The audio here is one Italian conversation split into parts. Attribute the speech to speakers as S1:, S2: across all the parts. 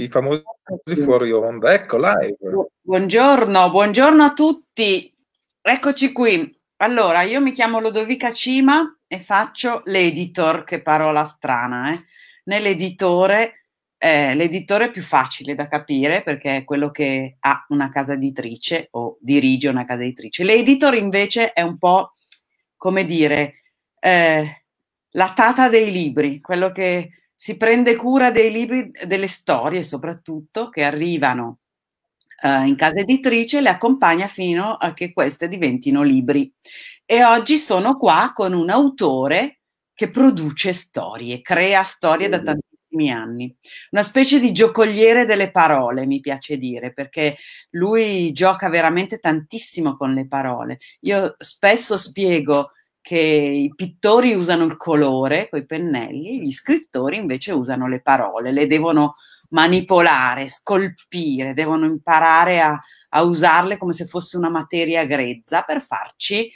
S1: i famosi fuori onda. Ecco, live.
S2: Buongiorno, buongiorno a tutti. Eccoci qui. Allora, io mi chiamo Lodovica Cima e faccio l'editor, che parola strana, eh? Nell'editore, eh, l'editore è più facile da capire perché è quello che ha una casa editrice o dirige una casa editrice. L'editor invece è un po', come dire, eh, la tata dei libri, quello che si prende cura dei libri, delle storie soprattutto, che arrivano eh, in casa editrice e le accompagna fino a che queste diventino libri. E oggi sono qua con un autore che produce storie, crea storie da tantissimi anni. Una specie di giocoliere delle parole, mi piace dire, perché lui gioca veramente tantissimo con le parole. Io spesso spiego che i pittori usano il colore con i pennelli, gli scrittori invece usano le parole, le devono manipolare, scolpire, devono imparare a, a usarle come se fosse una materia grezza per farci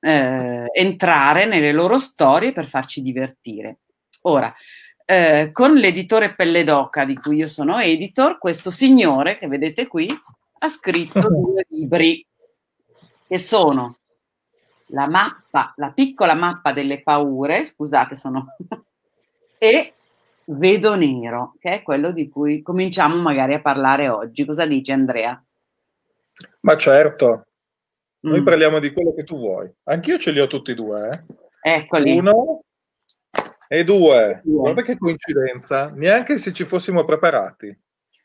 S2: eh, entrare nelle loro storie, per farci divertire. Ora, eh, con l'editore Pelledoca, di cui io sono editor, questo signore che vedete qui ha scritto due libri che sono la mappa, la piccola mappa delle paure, scusate sono, e vedo nero, che è quello di cui cominciamo magari a parlare oggi. Cosa dici Andrea?
S1: Ma certo, noi mm. parliamo di quello che tu vuoi. Anch'io ce li ho tutti e due. Eh. Eccoli. Uno e due. due. Guarda che coincidenza, neanche se ci fossimo preparati.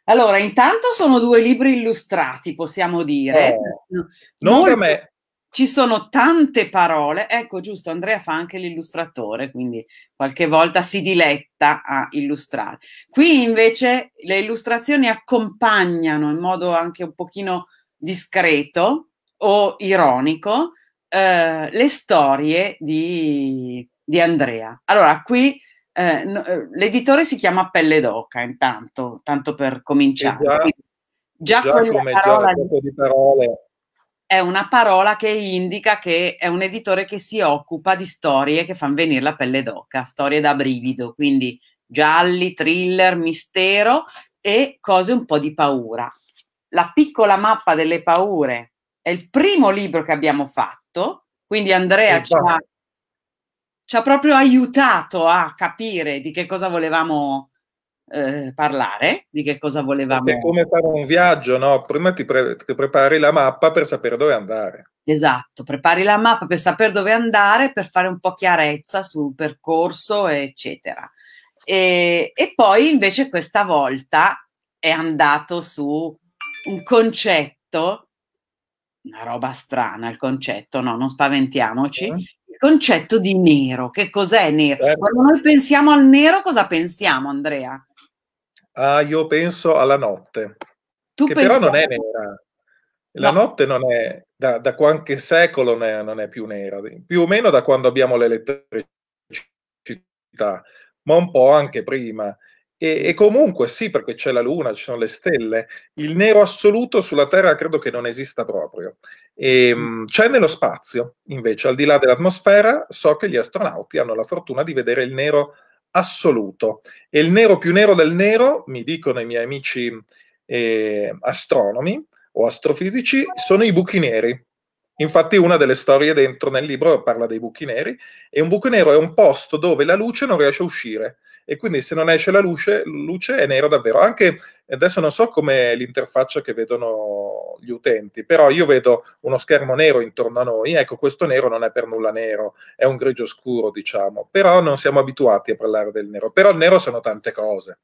S2: Allora, intanto sono due libri illustrati, possiamo dire. Eh. Non Molto... da me, ci sono tante parole. Ecco, giusto, Andrea fa anche l'illustratore, quindi qualche volta si diletta a illustrare. Qui invece le illustrazioni accompagnano in modo anche un pochino discreto o ironico eh, le storie di, di, Andrea. Allora, qui eh, no, eh, l'editore si chiama Pelle d'Oca, intanto, tanto per cominciare. Eh, già, quindi, già, già con la parola di parole è una parola che indica che è un editore che si occupa di storie che fanno venire la pelle d'oca, storie da brivido, quindi gialli, thriller, mistero e cose un po' di paura. La piccola mappa delle paure è il primo libro che abbiamo fatto, quindi Andrea ci esatto. ha, ci ha proprio aiutato a capire di che cosa volevamo eh, parlare di che cosa volevamo. È
S1: come fare un viaggio, no? Prima ti, pre- ti prepari la mappa per sapere dove
S2: andare. Esatto, prepari la mappa per sapere dove andare, per fare un po' chiarezza sul percorso, eccetera. E, e poi invece questa volta è andato su un concetto, una roba strana il concetto, no, non spaventiamoci, mm. il concetto di nero. Che cos'è nero? Certo. Quando noi pensiamo al nero, cosa pensiamo, Andrea?
S1: Ah, Io penso alla notte,
S2: tu che però non è nera.
S1: La no. notte non è, da, da qualche secolo non è, non è, più nera, più o meno da quando abbiamo l'elettricità, ma un po' anche prima. E, e comunque sì, perché c'è la luna, ci sono le stelle, il nero assoluto sulla Terra credo che non esista proprio. E, ehm, mm. c'è nello spazio, invece, al di là dell'atmosfera, so che gli astronauti hanno la fortuna di vedere il nero assoluto assoluto. E il nero più nero del nero, mi dicono i miei amici eh, astronomi o astrofisici, sono i buchi neri. Infatti una delle storie dentro nel libro parla dei buchi neri e un buco nero è un posto dove la luce non riesce a uscire e quindi se non esce la luce, luce è nero davvero. Anche Adesso non so come l'interfaccia che vedono gli utenti, però io vedo uno schermo nero intorno a noi, ecco questo nero non è per nulla nero, è un grigio scuro diciamo, però non siamo abituati a parlare del nero, però il nero sono tante cose.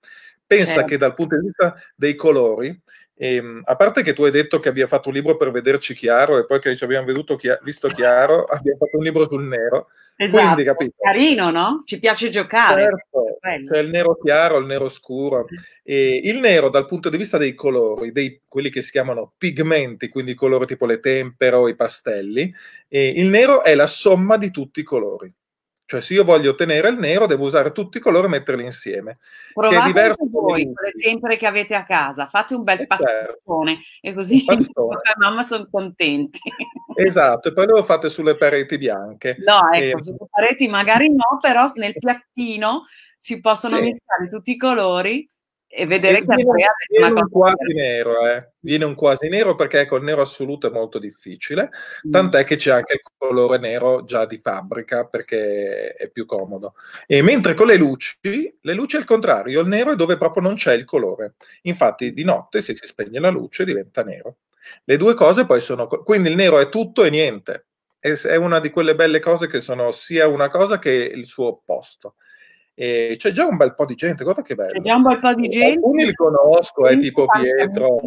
S1: Pensa eh. che dal punto di vista dei colori, e, ehm, a parte che tu hai detto che abbia fatto un libro per vederci chiaro e poi che ci abbiamo chi- visto chiaro, abbiamo fatto un libro sul nero. Esatto, Quindi, capito?
S2: carino, no? Ci piace giocare.
S1: Certo, c'è il nero chiaro, il nero scuro. E il nero dal punto di vista dei colori, dei, quelli che si chiamano pigmenti, quindi colori tipo le tempere o i pastelli, e il nero è la somma di tutti i colori. Cioè, se io voglio ottenere il nero, devo usare tutti i colori e metterli insieme. Provate che è diverso voi,
S2: quelle tempere che avete a casa, fate un bel eh certo. pastone certo. e così papà e mamma sono contenti.
S1: Esatto, e poi lo fate sulle pareti bianche. No, ecco, e... Ehm, sulle
S2: pareti magari no, però nel piattino si possono sì. mettere tutti i colori e vedere e che viene, Andrea viene un quasi
S1: nero, nero eh. viene un quasi nero perché col ecco, nero assoluto è molto difficile mm. tant'è che c'è anche il colore nero già di fabbrica perché è più comodo e mentre con le luci le luci è il contrario il nero è dove proprio non c'è il colore infatti di notte se si spegne la luce diventa nero le due cose poi sono quindi il nero è tutto e niente è una di quelle belle cose che sono sia una cosa che il suo opposto e c'è cioè, già un bel po' di gente, guarda che bello. C'è già
S2: un bel po' di gente. Alcuni
S1: li conosco, è eh, tipo Pietro.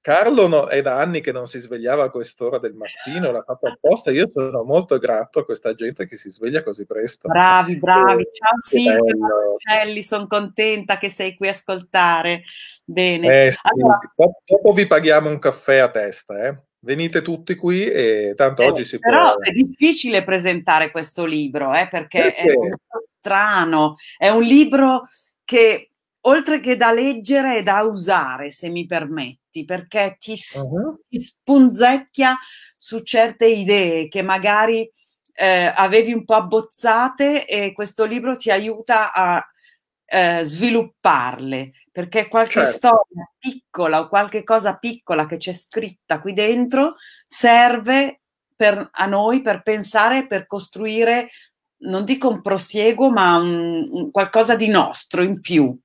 S1: Carlo no, è da anni che non si svegliava a quest'ora del mattino, l'ha fatto apposta. Io sono molto grato a questa gente che si sveglia così presto. Bravi, bravi. E, Ciao Silvia Marcelli,
S2: sono contenta che sei qui a ascoltare. Bene. Eh, sì. allora...
S1: Dopo vi paghiamo un caffè a testa, eh? venite tutti qui e
S2: tanto eh, oggi si però può... Però è difficile presentare questo libro, eh, perché, perché? è molto strano, è un libro che oltre che da leggere è da usare, se mi permetti, perché ti, uh-huh. ti spunzecchia su certe idee che magari eh, avevi un po' abbozzate e questo libro ti aiuta a eh, svilupparle, perché qualche certo. storia piccola o qualche cosa piccola che c'è scritta qui dentro serve per, a noi per pensare e per costruire non dico un prosieguo, ma un, un qualcosa di nostro in più.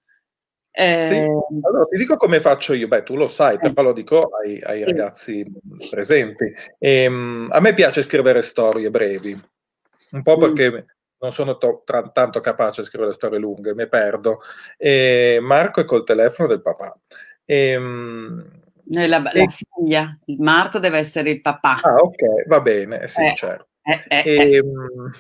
S2: Eh... Sì. Ehm, allora ti dico
S1: come faccio io, beh tu lo sai, eh. però lo dico ai, ai sì. ragazzi presenti. E, ehm, a me piace scrivere storie brevi, un po' mm. perché mm. non sono to- tra- tanto capace di scrivere storie lunghe, mi perdo. E ehm, Marco è col telefono del papà.
S2: E, la, la, figlia, Marco deve essere il papà. Ah ok, va bene, sì eh. certo. Eh, eh, e, eh.
S1: ehm,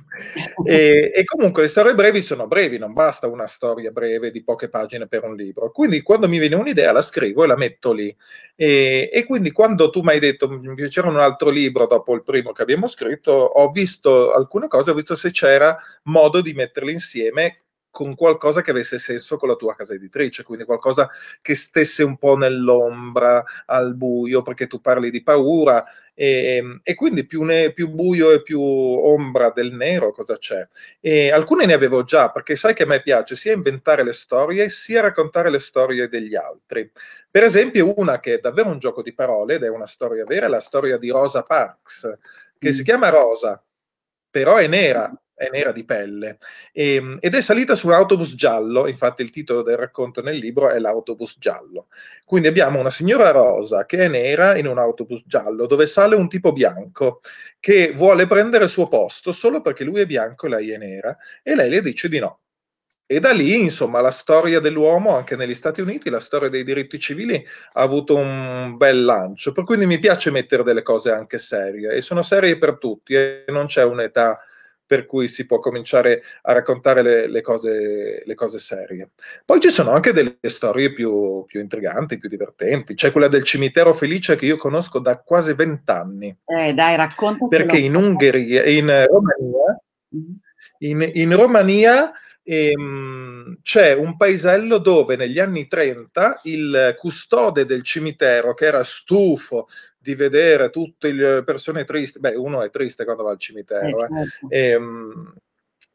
S2: e, e,
S1: comunque le storie brevi sono brevi, non basta una storia breve di poche pagine per un libro. Quindi quando mi viene un'idea la scrivo e la metto lì. E, e quindi quando tu mi hai detto mi piaceva un altro libro dopo il primo che abbiamo scritto, ho visto alcune cose, ho visto se c'era modo di metterle insieme con qualcosa che avesse senso con la tua casa editrice, quindi qualcosa che stesse un po' nell'ombra, al buio, perché tu parli di paura e, ehm, e quindi più, ne, più buio e più ombra del nero cosa c'è. E alcune ne avevo già, perché sai che a me piace sia inventare le storie, sia raccontare le storie degli altri. Per esempio una che è davvero un gioco di parole ed è una storia vera, è la storia di Rosa Parks, che mm. si chiama Rosa, però è nera, è nera di pelle e, ehm, ed è salita su un autobus giallo, infatti il titolo del racconto nel libro è l'autobus giallo. Quindi abbiamo una signora rosa che è nera in un autobus giallo dove sale un tipo bianco che vuole prendere il suo posto solo perché lui è bianco e lei è nera e lei le dice di no. E da lì, insomma, la storia dell'uomo, anche negli Stati Uniti, la storia dei diritti civili ha avuto un bel lancio. Per cui mi piace mettere delle cose anche serie, e sono serie per tutti, e non c'è un'età per cui si può cominciare a raccontare le, le, cose, le cose, serie. Poi ci sono anche delle storie più, più, intriganti, più divertenti. C'è quella del cimitero felice che io conosco da quasi vent'anni.
S2: Eh, dai, racconta. Perché in
S1: Ungheria, in Romania,
S2: mm-hmm. in, in
S1: Romania ehm, c'è un paesello dove negli anni 30 il custode del cimitero, che era stufo di vedere tutte le persone tristi, beh, uno è triste quando va al cimitero, eh, eh. certo. e, ehm,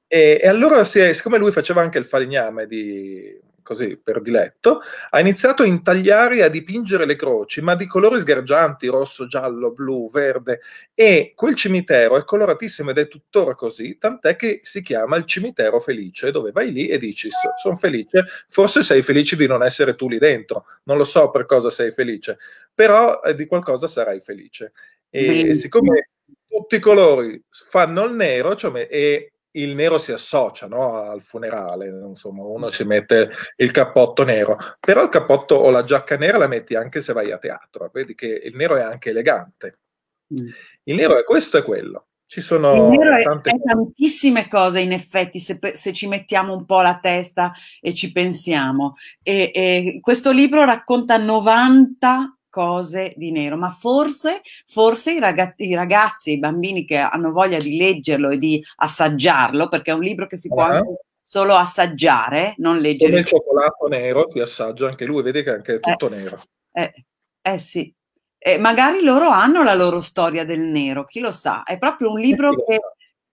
S1: e, e, allora, siccome lui faceva anche il falegname di, così per diletto, ha iniziato a intagliare e a dipingere le croci, ma di colori sgargianti, rosso, giallo, blu, verde, e quel cimitero è coloratissimo ed è tuttora così, tant'è che si chiama il cimitero felice, dove vai lì e dici sono felice, forse sei felice di non essere tu lì dentro, non lo so per cosa sei felice, però eh, di qualcosa sarai felice. E, e siccome tutti i colori fanno il nero cioè, e il nero si associa no, al funerale, insomma, uno mm. si mette il cappotto nero, però il cappotto o la giacca nera la metti anche se vai a teatro, vedi che il nero è anche elegante. Mm. Il nero è questo e quello. Ci sono
S2: tante... è tantissime cose in effetti se, se, ci mettiamo un po' la testa e ci pensiamo. E, e questo libro racconta 90 cose di nero, ma forse, forse i, ragazzi, i ragazzi, i bambini che hanno voglia di leggerlo e di assaggiarlo, perché è un libro che si può ah. anche solo assaggiare, non
S1: leggere. Come il cioccolato nero, ti assaggia anche lui, vedi che
S2: anche è tutto eh, nero. Eh, eh sì, eh, magari loro hanno la loro storia del nero, chi lo sa, è proprio un libro che,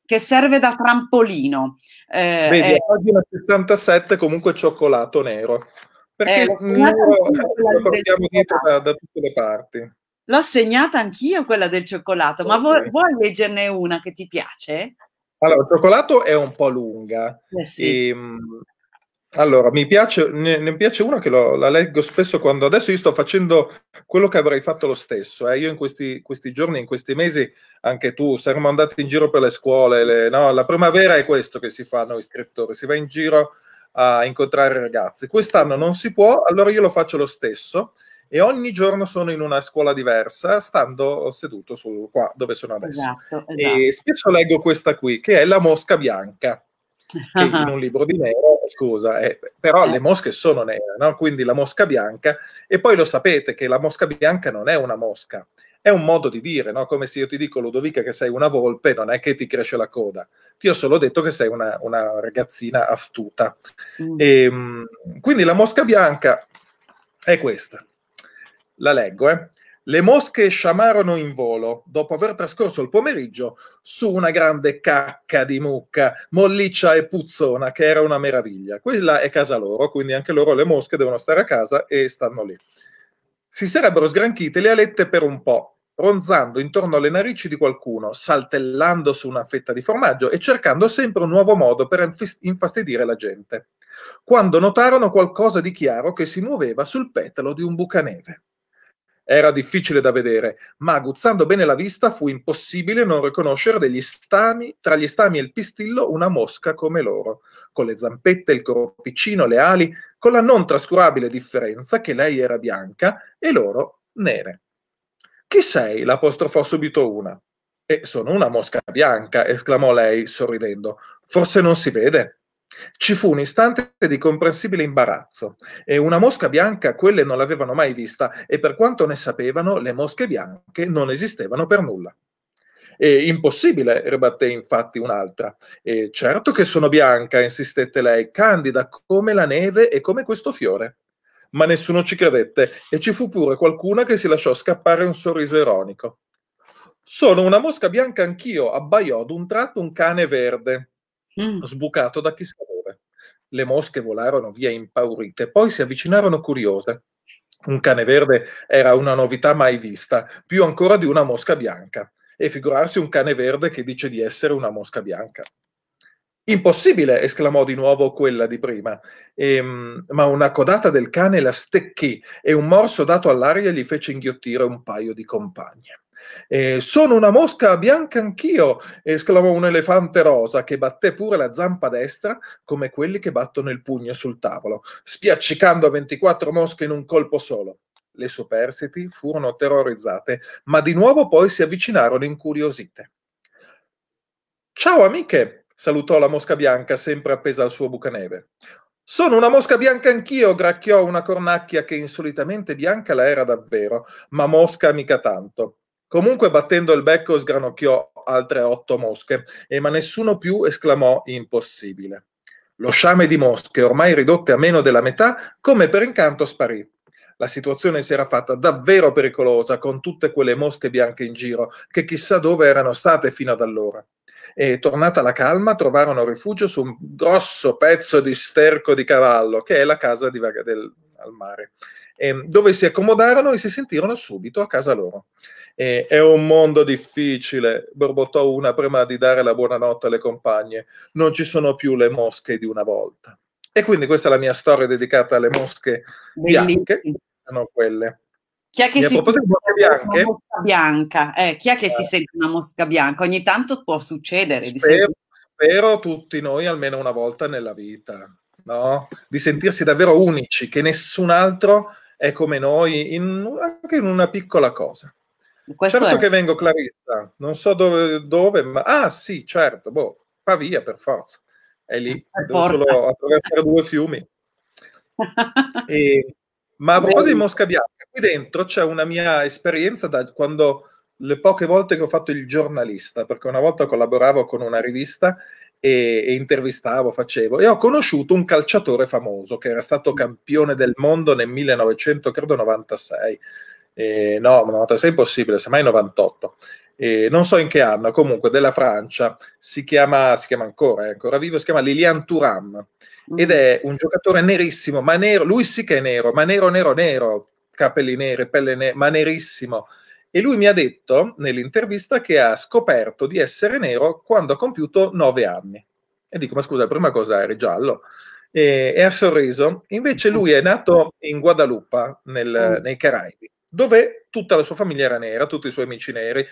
S2: che serve da trampolino. Eh, Vedi, è... pagina 77 comunque cioccolato nero perché eh, lo
S1: portiamo dietro da, da, tutte le parti.
S2: L'ho segnata anch'io quella del cioccolato, okay. ma vuoi, vuoi, leggerne una che ti piace?
S1: Allora, il cioccolato è un po' lunga. Eh sì. e, ehm, allora, mi piace, ne, ne piace una che lo, la leggo spesso quando adesso io sto facendo quello che avrei fatto lo stesso. Eh. Io in questi, questi, giorni, in questi mesi, anche tu, saremmo andati in giro per le scuole. Le, no? La primavera è questo che si fa noi scrittori, si va in giro a incontrare ragazze. Quest'anno non si può, allora io lo faccio lo stesso e ogni giorno sono in una scuola diversa, stando seduto su, qua dove sono adesso. Esatto, esatto. E spesso leggo questa qui, che è La mosca bianca, che in un libro di nero, scusa, è, eh, però le eh. mosche sono nere, no? quindi la mosca bianca, e poi lo sapete che la mosca bianca non è una mosca, è un modo di dire, no? come se io ti dico Ludovica che sei una volpe, non è che ti cresce la coda, ti ho solo detto che sei una, una ragazzina astuta. Mm. E, ehm, quindi la mosca bianca è questa, la leggo. Eh. Le mosche sciamarono in volo, dopo aver trascorso il pomeriggio, su una grande cacca di mucca, molliccia e puzzona, che era una meraviglia. Quella è casa loro, quindi anche loro le mosche devono stare a casa e stanno lì. Si sarebbero sgranchite le alette per un po', ronzando intorno alle narici di qualcuno, saltellando su una fetta di formaggio e cercando sempre un nuovo modo per infastidire la gente, quando notarono qualcosa di chiaro che si muoveva sul petalo di un bucaneve era difficile da vedere, ma aguzzando bene la vista fu impossibile non riconoscere degli stami, tra gli stami e il pistillo, una mosca come loro, con le zampette, il corpicino, le ali, con la non trascurabile differenza che lei era bianca e loro nere. Chi sei? l'apostrofò subito una. E eh, sono una mosca bianca, esclamò lei, sorridendo. Forse non si vede? Ci fu un istante di comprensibile imbarazzo e una mosca bianca quelle non l'avevano mai vista e per quanto ne sapevano le mosche bianche non esistevano per nulla. È impossibile, ribatté infatti un'altra. E certo che sono bianca, insistette lei, candida come la neve e come questo fiore. Ma nessuno ci credette e ci fu pure qualcuna che si lasciò scappare un sorriso ironico. Sono una mosca bianca anch'io, abbaiò d'un tratto un cane verde Mm. sbucato da chissà dove. Le mosche volarono via impaurite, poi si avvicinarono curiose. Un cane verde era una novità mai vista, più ancora di una mosca bianca. E figurarsi un cane verde che dice di essere una mosca bianca. Impossibile! esclamò di nuovo quella di prima. Ehm, ma una codata del cane la stecchì e un morso dato all'aria gli fece inghiottire un paio di compagne. Eh, sono una mosca bianca anch'io, esclamò un elefante rosa che batté pure la zampa destra come quelli che battono il pugno sul tavolo, spiaccicando 24 mosche in un colpo solo. Le superstiti furono terrorizzate, ma di nuovo poi si avvicinarono incuriosite. Ciao amiche, salutò la mosca bianca sempre appesa al suo bucaneve. Sono una mosca bianca anch'io, gracchiò una cornacchia che insolitamente bianca la era davvero, ma mosca mica tanto. Comunque battendo il becco sgranocchiò altre otto mosche, e ma nessuno più esclamò impossibile. Lo sciame di mosche, ormai ridotte a meno della metà, come per incanto sparì. La situazione si era fatta davvero pericolosa con tutte quelle mosche bianche in giro, che chissà dove erano state fino ad allora. E tornata la calma, trovarono rifugio su un grosso pezzo di sterco di cavallo, che è la casa di, del, al mare, e, dove si accomodarono e si sentirono subito a casa loro. Eh, è un mondo difficile, borbottò una prima di dare la buonanotte alle compagne. Non ci sono più le mosche di una volta. E quindi questa è la mia storia dedicata alle mosche bianche,
S2: sono quelle. Chi è che, si sente, bianche, bianca, eh, chi è che eh. si sente una mosca bianca? Ogni tanto può succedere. Spero, spero tutti noi almeno una
S1: volta nella vita, no? di sentirsi davvero unici, che nessun altro è come noi, in, anche in una piccola cosa. Questo certo è... che vengo Clarissa, non so dove, dove, ma ah sì, certo, boh, Pavia per forza. È lì, per solo attraversare due fiumi. E, ma a proposito di Mosca Bianca, qui dentro c'è una mia esperienza da quando le poche volte che ho fatto il giornalista, perché una volta collaboravo con una rivista e, e, intervistavo, facevo, e ho conosciuto un calciatore famoso che era stato campione del mondo nel 1996 eh, no, 96 è possibile, semmai 98. Eh, non so in che anno, comunque della Francia, si chiama, si chiama ancora, è ancora vivo, si chiama Lilian Turam ed mm. è un giocatore nerissimo, ma nero, lui sì che è nero, ma nero, nero, nero, capelli neri, pelle nera, ma nerissimo. E lui mi ha detto nell'intervista che ha scoperto di essere nero quando ha compiuto 9 anni. E dico, ma scusa, la prima cosa eri giallo. E, e, ha sorriso. Invece mm. lui è nato in Guadalupe, nel, mm. nei Caraibi dove tutta la sua famiglia era nera, tutti i suoi amici neri,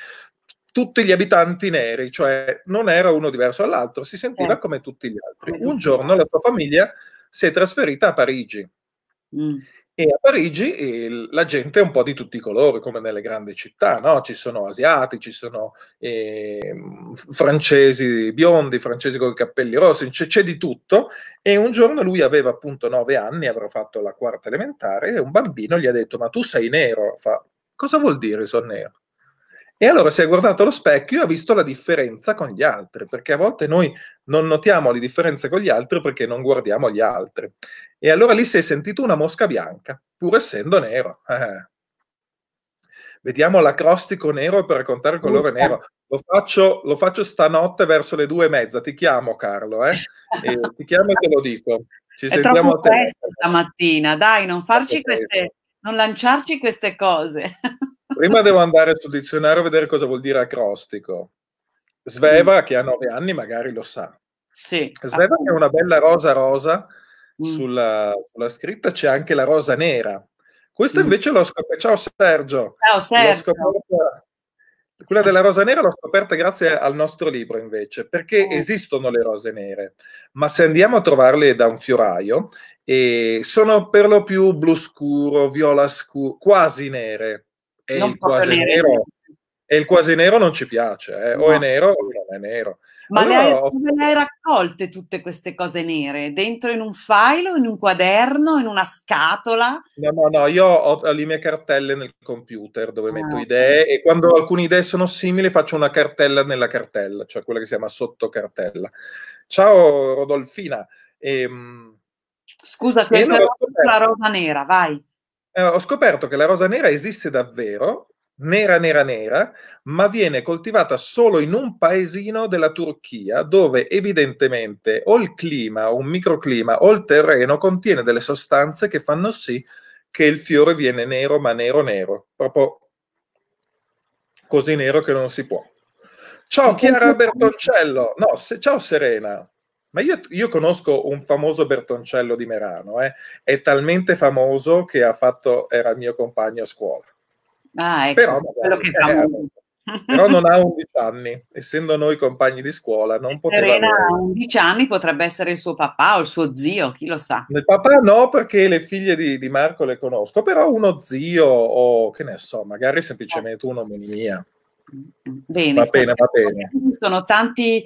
S1: tutti gli abitanti neri, cioè non era uno diverso dall'altro, si sentiva eh. come tutti gli altri. Un giorno la sua famiglia si è trasferita a Parigi. Mm. E a Parigi il, la gente è un po' di tutti i colori, come nelle grandi città, no? Ci sono asiatici, ci sono eh, francesi biondi, francesi con i capelli rossi, c'è, c'è, di tutto. E un giorno lui aveva appunto nove anni, avrà fatto la quarta elementare, e un bambino gli ha detto, ma tu sei nero? Fa, cosa vuol dire sono nero? E allora si è guardato allo specchio e ha visto la differenza con gli altri, perché a volte noi non notiamo le differenze con gli altri perché non guardiamo gli altri. E allora lì si è sentito una mosca bianca, pur essendo nero. Eh. Vediamo l'acrostico nero per raccontare il colore nero. Lo faccio, lo faccio, stanotte verso le due e mezza. Ti chiamo, Carlo. Eh? E ti chiamo e te lo dico. Ci è sentiamo troppo presto
S2: stamattina. Dai, non, farci queste, non lanciarci queste cose.
S1: Prima devo andare sul dizionario a vedere cosa vuol dire acrostico. Sveva, mm. che ha nove anni, magari lo sa. Sì, Sveva appunto. è una bella rosa rosa mm. sulla, sulla, scritta, c'è anche la rosa nera. Questa mm. invece l'ho scoperta. Ciao Sergio. Ciao Sergio. Scoperta... Quella della rosa nera l'ho scoperta grazie al nostro libro invece, perché oh. esistono le rose nere, ma se andiamo a trovarle da un fioraio, eh, sono per lo più blu scuro, viola scuro, quasi nere è non il quasi nero. nero. E il quasi nero non ci piace, eh. no. o è nero
S2: o non è nero. Ma allora, le, hai, ho... le hai raccolte tutte queste cose nere? Dentro in un file, in un quaderno, in una scatola?
S1: No, no, no, io ho le mie cartelle nel computer dove ah, metto idee okay. e quando alcune idee sono simili faccio una cartella nella cartella, cioè quella che si chiama sottocartella. Ciao Rodolfina. Ehm... Scusa, ti ho la rosa nera, vai eh, ho scoperto che la rosa nera esiste davvero, nera, nera, nera, ma viene coltivata solo in un paesino della Turchia dove evidentemente o il clima, un microclima, o il terreno contiene delle sostanze che fanno sì che il fiore viene nero, ma nero, nero, proprio così nero che non si può. Ciao Chiara Bertoncello, no, se, ciao Serena. Ma io, io, conosco un famoso Bertoncello di Merano, eh? è talmente famoso che ha fatto, era mio compagno a scuola.
S2: Ah, ecco, però, magari, eh,
S1: però non ha 11 anni, essendo noi compagni di scuola, non eh, poteva... Serena avere... a 11 anni potrebbe essere il
S2: suo papà o il suo zio, chi lo sa.
S1: Il papà no, perché le figlie di, di Marco le conosco, però uno zio o che ne so, magari semplicemente mia.
S2: Bene,
S1: va bene, va bene.
S2: sono tanti,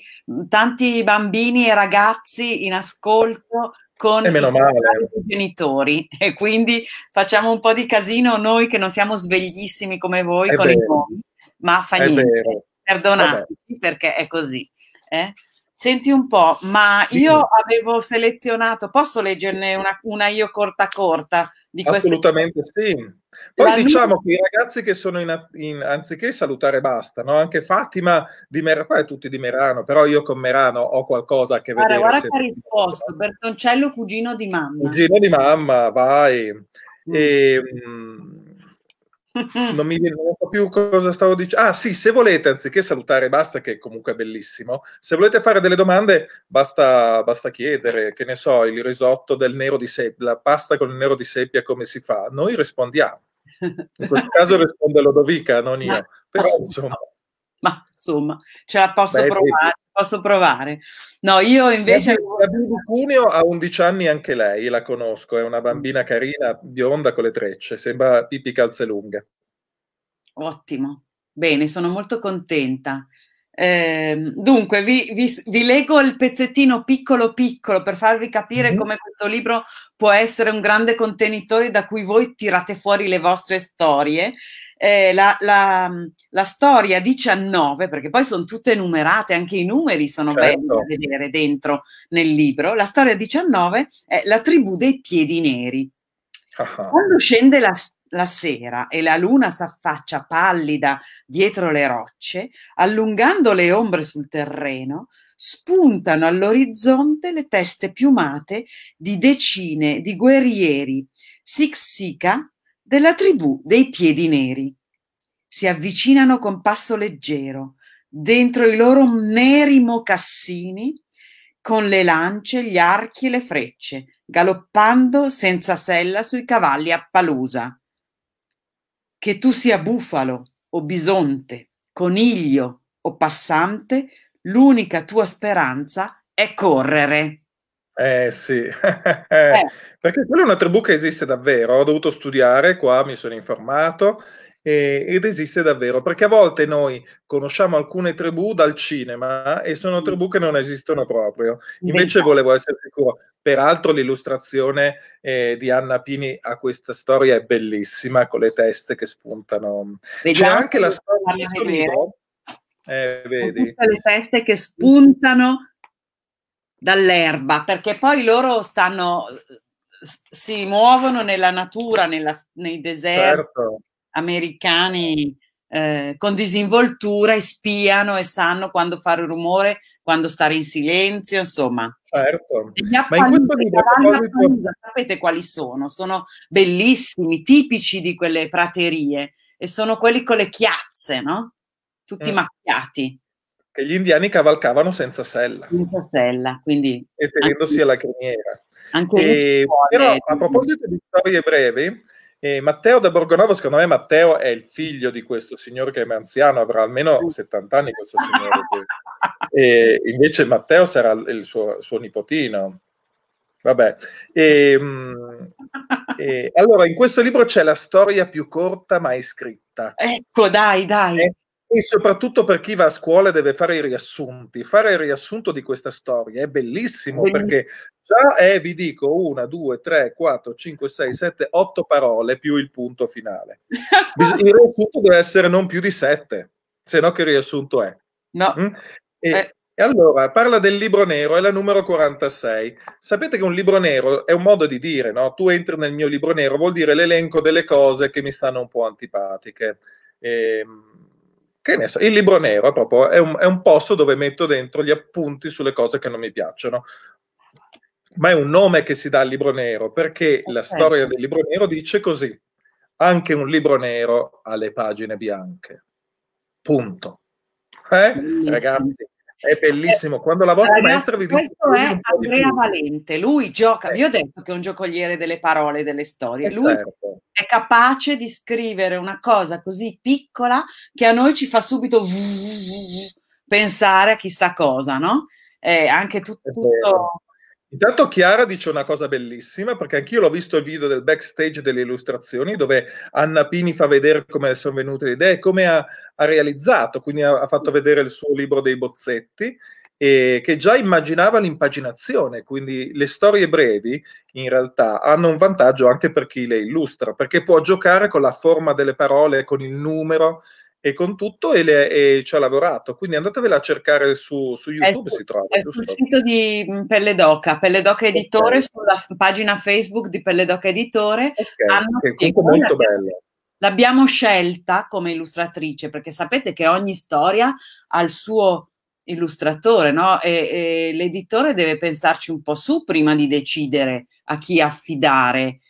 S2: tanti bambini e ragazzi in ascolto con i genitori e quindi facciamo un po' di casino noi che non siamo sveglissimi come voi è con vero. i nomi, ma fa è niente, vero. perdonatemi perché è così. Eh? Senti un po', ma sì. io avevo selezionato, posso leggerne una, una io corta corta? di questi... Assolutamente
S1: sì. Poi La diciamo che i ragazzi che sono in, in anziché salutare basta, no? anche Fatima di Merano, qua è tutti di Merano, però io con Merano ho qualcosa a che guarda, vedere. Guarda che ha
S2: risposto, Bertoncello cugino di mamma.
S1: Cugino di mamma, vai. Mm. E, ehm, mh, non mi viene, non so più cosa stavo dicendo. Ah, sì, se volete, anziché salutare basta, che comunque è bellissimo. Se volete fare delle domande, basta, basta chiedere, che ne so, il risotto del nero di seppia, la pasta con il nero di seppia, come si fa? Noi
S2: rispondiamo. In questo caso risponde Lodovica, non io. Però insomma ma insomma, ce la posso Beh, provare. Posso provare. No, io invece... La Bibi
S1: Cuneo ha 11 anni anche lei, la conosco, è una mm. bambina carina, bionda con le trecce, sembra pipi calze lunghe.
S2: Ottimo, bene, sono molto contenta. Eh, dunque, vi, vi, vi, leggo il pezzettino piccolo piccolo per farvi capire mm-hmm. come questo libro può essere un grande contenitore da cui voi tirate fuori le vostre storie eh, la, la, mm, la, storia 19, perché poi sono tutte numerate, anche i numeri sono certo. belli da vedere dentro nel libro, la storia 19 è la tribù dei piedi neri. Ah. Quando scende la, la sera e la luna s'affaccia pallida dietro le rocce, allungando le ombre sul terreno, spuntano all'orizzonte le teste piumate di decine di guerrieri sixica della tribù dei piedi neri. Si avvicinano con passo leggero, dentro i loro neri mocassini, con le lance, gli archi e le frecce, galoppando senza sella sui cavalli a palusa. Che tu sia bufalo o bisonte, coniglio o passante, l'unica tua speranza è correre. Eh sì, eh. perché quella è una tribù che esiste davvero, ho dovuto studiare
S1: qua, mi sono informato eh, ed esiste davvero, perché a volte noi conosciamo alcune tribù dal cinema e sono tribù che non esistono proprio. Invece Venta. volevo essere sicuro, peraltro l'illustrazione eh, di Anna Pini a questa storia è bellissima, con le teste che spuntano. Vediamo C'è anche la storia di questo libro.
S2: Eh, vedi. Con tutte le teste che spuntano dall'erba, perché poi loro stanno, si muovono nella natura, nella, nei deserti certo. americani eh, con disinvoltura e spiano e sanno quando fare rumore, quando stare in silenzio, insomma. Certo. Ma in questo video, proposito... sapete quali sono? Sono bellissimi, tipici di quelle praterie e sono quelli con le chiazze, no? Tutti eh. macchiati che gli indiani cavalcavano senza sella. Senza sella, quindi... E tenendosi anche, alla
S1: criniera.
S2: Anche e, però a
S1: proposito di storie brevi, eh, Matteo da Borgonovo, secondo me Matteo è il figlio di questo signore che è anziano, avrà almeno 70 anni questo signore. e invece Matteo sarà il suo, suo nipotino. Vabbè. E, ehm, e, allora, in questo libro c'è la storia più corta mai scritta. Ecco, dai, dai. È eh, e soprattutto per chi va a scuola e deve fare i riassunti. Fare il riassunto di questa storia è bellissimo, bellissimo. perché già è, vi dico, una, due, tre, quattro, cinque, sei, sette, otto parole più il punto finale. il riassunto deve essere non più di sette, se no che riassunto è? No. Mm? E, eh. e allora, parla del libro nero, è la numero 46. Sapete che un libro nero è un modo di dire, no? Tu entri nel mio libro nero, vuol dire l'elenco delle cose che mi stanno un po' antipatiche. Ehm che ne so, il libro nero proprio è un, è un posto dove metto dentro gli appunti sulle cose che non mi piacciono ma è un nome che si dà al libro nero perché okay. la storia del libro nero dice così: anche un libro nero ha le pagine bianche. Punto. Eh? Ragazzi, è bellissimo. Quando la vostra Ragazzi, maestra vi dice... Questo è Andrea
S2: Valente. Lui gioca, eh. vi ho eh. detto che è un giocoliere delle parole, e delle storie. Lui certo. è capace di scrivere una cosa così piccola che a noi ci fa subito pensare a chissà cosa, no? Eh, anche tutto, tutto
S1: Intanto Chiara dice una cosa bellissima, perché anch'io l'ho visto il video del backstage delle illustrazioni, dove Anna Pini fa vedere come sono venute le idee, come ha, ha realizzato, quindi ha, ha, fatto vedere il suo libro dei bozzetti, e che già immaginava l'impaginazione, quindi le storie brevi in realtà hanno un vantaggio anche per chi le illustra, perché può giocare con la forma delle parole, con il numero, e con tutto e, le, e, ci ha lavorato.
S2: Quindi andatevela a cercare su, su YouTube, è, si trova. È sul sito di mm, Pelle Doca, Pelle Doca Editore, okay. sulla pagina Facebook di Pelle Doca Editore. Okay. Che è molto bella. L'abbiamo scelta come illustratrice perché sapete che ogni storia ha il suo illustratore, no? E, e l'editore deve pensarci un po' su prima di decidere a chi affidare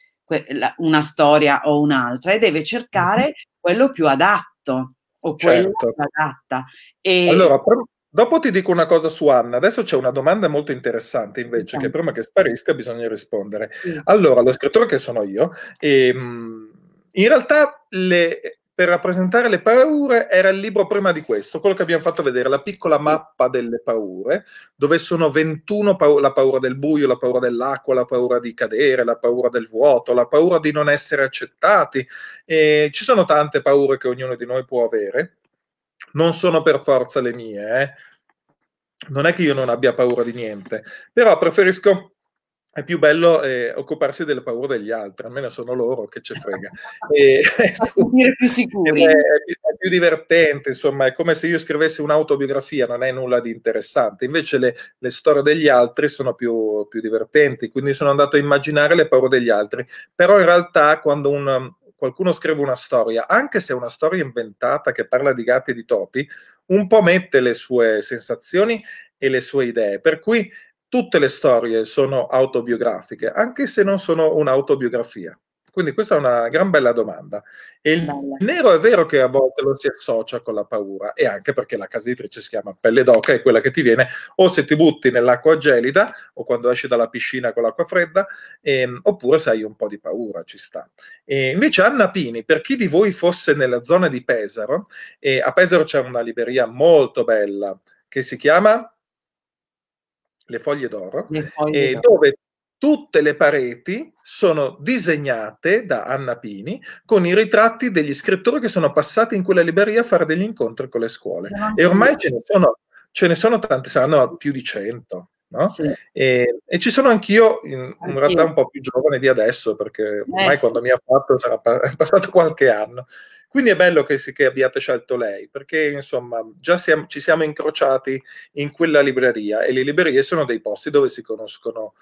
S2: una storia o un'altra e deve cercare mhm. quello più adatto o quella certo. adatta.
S1: E... Allora, però... Dopo ti dico una cosa su Anna, adesso c'è una domanda molto interessante invece, sì. che diciamo. prima che sparisca bisogna rispondere. Sì. Allora, lo scrittore che sono io, ehm, in realtà le, per rappresentare le paure era il libro prima di questo, quello che abbiamo fatto vedere, la piccola mappa delle paure, dove sono 21 paure, la paura del buio, la paura dell'acqua, la paura di cadere, la paura del vuoto, la paura di non essere accettati. E ci sono tante paure che ognuno di noi può avere, non sono per forza le mie, eh. non è che io non abbia paura di niente, però preferisco è più bello eh, occuparsi delle paure degli altri, almeno sono loro che ci frega. e, è, più sicuri. È, è, più, divertente, insomma, è come se io scrivessi un'autobiografia, non è nulla di interessante. Invece le, le storie degli altri sono più, più, divertenti, quindi sono andato a immaginare le paure degli altri. Però in realtà quando un, qualcuno scrive una storia, anche se è una storia inventata che parla di gatti e di topi, un po' mette le sue sensazioni e le sue idee. Per cui tutte le storie sono autobiografiche, anche se non sono un'autobiografia? Quindi questa è una gran bella domanda. E il bella. nero è vero che a volte lo si associa con la paura, e anche perché la casa editrice si chiama pelle d'oca, è quella che ti viene o se ti butti nell'acqua gelida o quando esci dalla piscina con l'acqua fredda, ehm, oppure se hai un po' di paura, ci sta. E invece Anna Pini, per chi di voi fosse nella zona di Pesaro, eh, a Pesaro c'è una libreria molto bella che si chiama le foglie d'oro, eh, dove tutte le pareti sono disegnate da Anna Pini con i ritratti degli scrittori che sono passati in quella libreria a fare degli incontri con le scuole. Esatto. E ormai ce ne sono, ce ne sono tante, saranno più di cento. No? Sì. E, e, ci sono anch'io, in, anch'io. in realtà un po' più giovane di adesso, perché ormai eh, quando sì. mi ha fatto sarà passato qualche anno. Quindi è bello che, che abbiate scelto lei, perché insomma già siamo, ci siamo incrociati in quella libreria e le librerie sono dei posti dove si conoscono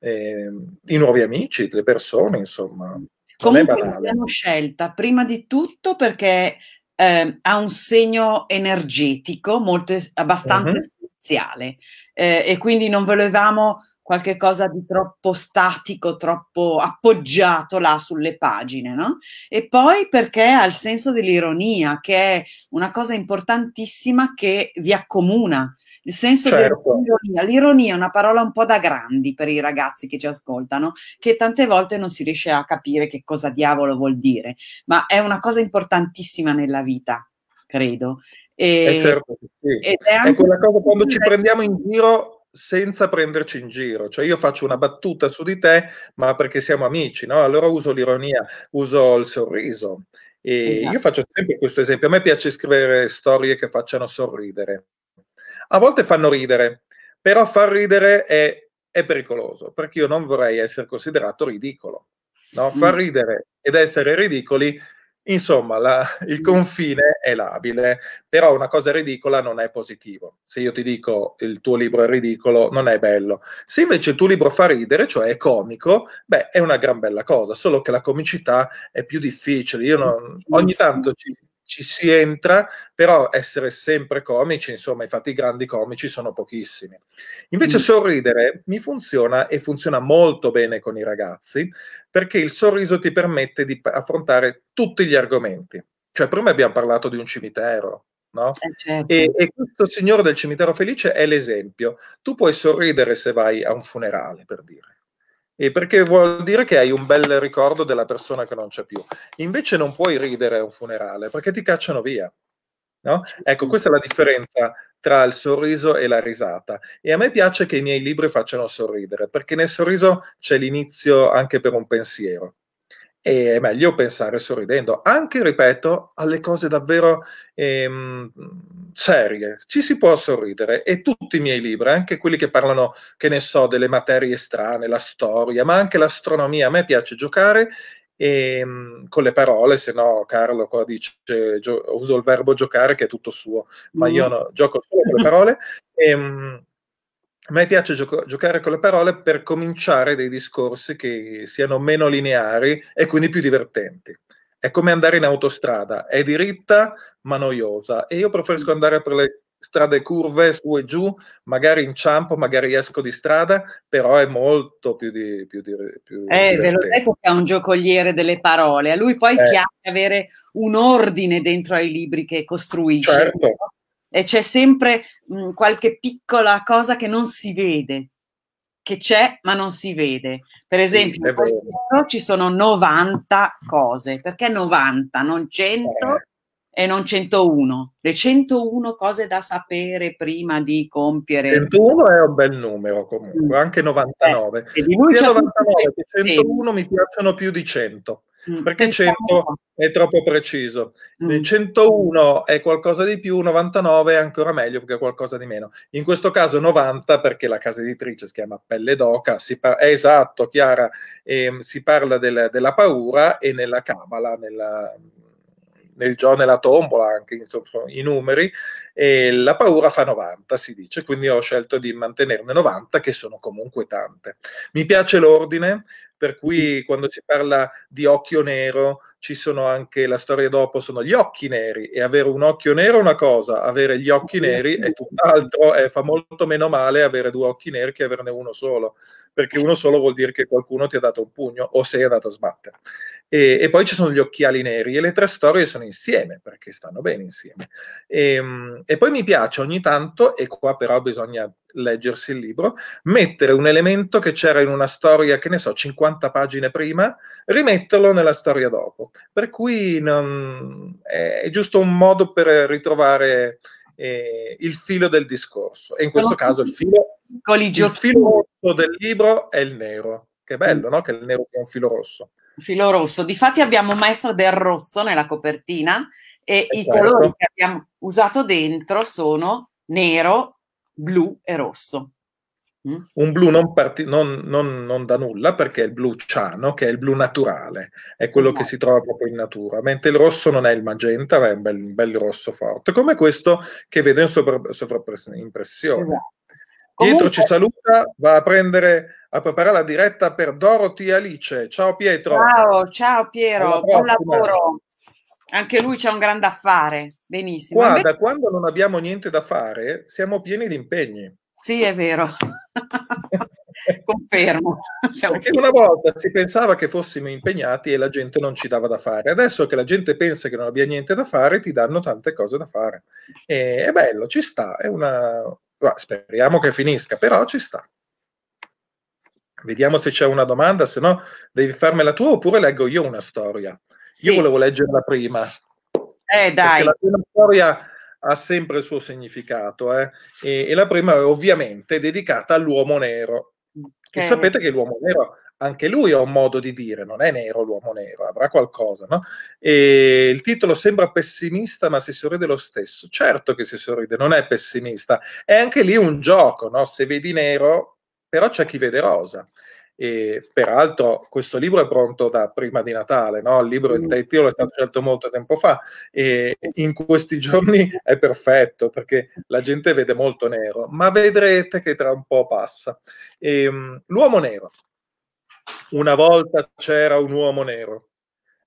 S1: eh, i nuovi amici, le persone, insomma.
S2: Comunque l'abbiamo scelta prima di tutto perché eh, ha un segno energetico molto, abbastanza uh -huh. essenziale eh, e quindi non volevamo qualche cosa di troppo statico, troppo appoggiato là sulle pagine, no? E poi perché ha il senso dell'ironia, che è una cosa importantissima che vi accomuna. Il senso certo. dell'ironia. L'ironia è una parola un po' da grandi per i ragazzi che ci ascoltano, che tante volte non si riesce a capire che cosa diavolo vuol dire, ma è una cosa importantissima nella vita, credo. E, eh certo, sì. Ed è, è quella cosa quando ci prendiamo in giro senza prenderci in giro, cioè io faccio
S1: una battuta su di te, ma perché siamo amici, no? Allora uso l'ironia, uso il sorriso. E esatto. io faccio sempre questo esempio, a me piace scrivere storie che facciano sorridere. A volte fanno ridere, però far ridere è, è pericoloso, perché io non vorrei essere considerato ridicolo. No? Far mm. ridere ed essere ridicoli Insomma, la, il confine è labile, però una cosa ridicola non è positivo. Se io ti dico il tuo libro è ridicolo, non è bello. Se invece il tuo libro fa ridere, cioè è comico, beh, è una gran bella cosa, solo che la comicità è più difficile. Io non, ogni tanto ci, ci si entra, però essere sempre comici, insomma, infatti i grandi comici sono pochissimi. Invece mm. sorridere mi funziona e funziona molto bene con i ragazzi, perché il sorriso ti permette di affrontare tutti gli argomenti. Cioè, prima abbiamo parlato di un cimitero, No? Eh certo. e, e, questo signore del cimitero felice è l'esempio. Tu puoi sorridere se vai a un funerale, per dire e perché vuol dire che hai un bel ricordo della persona che non c'è più. Invece non puoi ridere a un funerale perché ti cacciano via. No? Ecco, questa è la differenza tra il sorriso e la risata. E a me piace che i miei libri facciano sorridere, perché nel sorriso c'è l'inizio anche per un pensiero e è eh, meglio pensare sorridendo, anche, ripeto, alle cose davvero ehm, serie. Ci si può sorridere e tutti i miei libri, anche quelli che parlano, che ne so, delle materie strane, la storia, ma anche l'astronomia, a me piace giocare e, ehm, con le parole, se no Carlo qua dice, uso il verbo giocare che è tutto suo, ma io mm. no, gioco solo con le parole. E, ehm, a me piace gioco- giocare con le parole per cominciare dei discorsi che siano meno lineari e quindi più divertenti. È come andare in autostrada, è diritta ma noiosa e io preferisco mm. andare per le strade curve su e giù, magari inciampo, magari esco di strada, però è molto più di... Più di più eh, ve lo dico
S2: che è un giocoliere delle parole, a lui poi eh. piace avere un ordine dentro ai libri che costruisce. Certo e c'è sempre mh, qualche piccola cosa che non si vede, che c'è ma non si vede. Per esempio, sì, in questo libro ci sono 90 cose, perché 90, non 100 eh. e non 101. Le 101 cose da sapere prima di compiere. 101 è un bel
S1: numero comunque,
S2: mm. anche 99.
S1: Eh, e di lui 99 101 mi piacciono più di 100. Mm. perché 100 è troppo preciso. 101 mm. è qualcosa di più, 99 è ancora meglio perché è qualcosa di meno. In questo caso 90 perché la casa editrice si chiama Pelle d'Oca, si par- è esatto, Chiara, ehm, si parla del, della paura e nella Cabala, nella, nel gioco, nella tombola, anche insomma, i numeri, e la paura fa 90, si dice, quindi ho scelto di mantenerne 90, che sono comunque tante. Mi piace l'ordine, per cui quando si parla di occhio nero ci sono anche la storia dopo sono gli occhi neri e avere un occhio nero è una cosa, avere gli occhi neri è tutt'altro e eh, fa molto meno male avere due occhi neri che averne uno solo, perché uno solo vuol dire che qualcuno ti ha dato un pugno o sei andato a sbattere. E, e poi ci sono gli occhiali neri e le tre storie sono insieme perché stanno bene insieme. E, ehm, e poi mi piace ogni tanto, e qua però bisogna leggersi il libro, mettere un elemento che c'era in una storia, che ne so, 50 pagine prima, rimetterlo nella storia dopo. Per cui non, è, è, giusto un modo per ritrovare eh, il filo del discorso. E in questo Sono caso il filo, il filo rosso del libro è il nero. Che bello, no? Che il nero è un filo rosso.
S2: Filo rosso. Difatti abbiamo Maestro del rosso nella copertina e esatto. i certo. colori che abbiamo usato dentro sono
S1: nero blu e rosso. Mm? Un blu non, parti- non, non, non, da nulla perché è il blu ciano, che è il blu naturale, è quello esatto. che si trova proprio in natura, mentre il rosso non è il magenta, ma è un bel, un bel rosso forte, come questo che vedo in sovra- sovraimpressione. Esatto. Comunque... Pietro ci saluta, va a prendere a preparare la diretta per Dorothy e Alice. Ciao Pietro. Ciao,
S2: ciao Piero, buon lavoro. Anche lui c'è un grande affare, benissimo. Guarda, invece...
S1: quando non abbiamo niente da fare, siamo pieni di impegni. Sì, è vero. Confermo. Siamo Perché fieri. una volta si pensava che fossimo impegnati e la gente non ci dava da fare. Adesso che la gente pensa che non abbia niente da fare, ti danno tante cose da fare. E, è bello, ci sta. È una... Speriamo che finisca, però ci sta. Vediamo se c'è una domanda, se no devi farmela tua oppure leggo io una storia. Sì. Io volevo leggere la prima. Eh, dai. La prima storia ha sempre il suo significato, eh? e, e, la prima è ovviamente dedicata all'uomo nero. Mm, che... E sapete che l'uomo nero anche lui ha un modo di dire, non è nero l'uomo nero, avrà qualcosa, no? E il titolo sembra pessimista, ma si sorride lo stesso. Certo che si sorride, non è pessimista. È anche lì un gioco, no? Se vedi nero, però c'è chi vede rosa. E, peraltro questo libro è pronto da prima di Natale, no? il libro il mm. titolo è stato scelto molto tempo fa e in questi giorni è perfetto perché la gente vede molto nero, ma vedrete che tra un po' passa. E, ehm, l'uomo nero. Una volta c'era un uomo nero.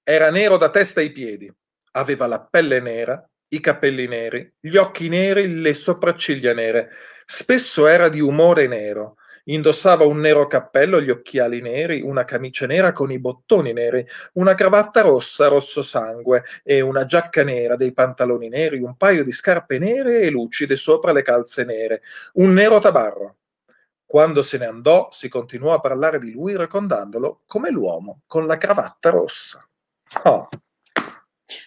S1: Era nero da testa ai piedi, aveva la pelle nera, i capelli neri, gli occhi neri, le sopracciglia nere. Spesso era di umore nero Indossava un nero cappello, gli occhiali neri, una camicia nera con i bottoni neri, una cravatta rossa rosso sangue e una giacca nera, dei pantaloni neri, un paio di scarpe nere e lucide sopra le calze nere, un nero tabarro. Quando se ne andò, si continuò a parlare di lui raccontandolo come l'uomo con la cravatta rossa. Oh.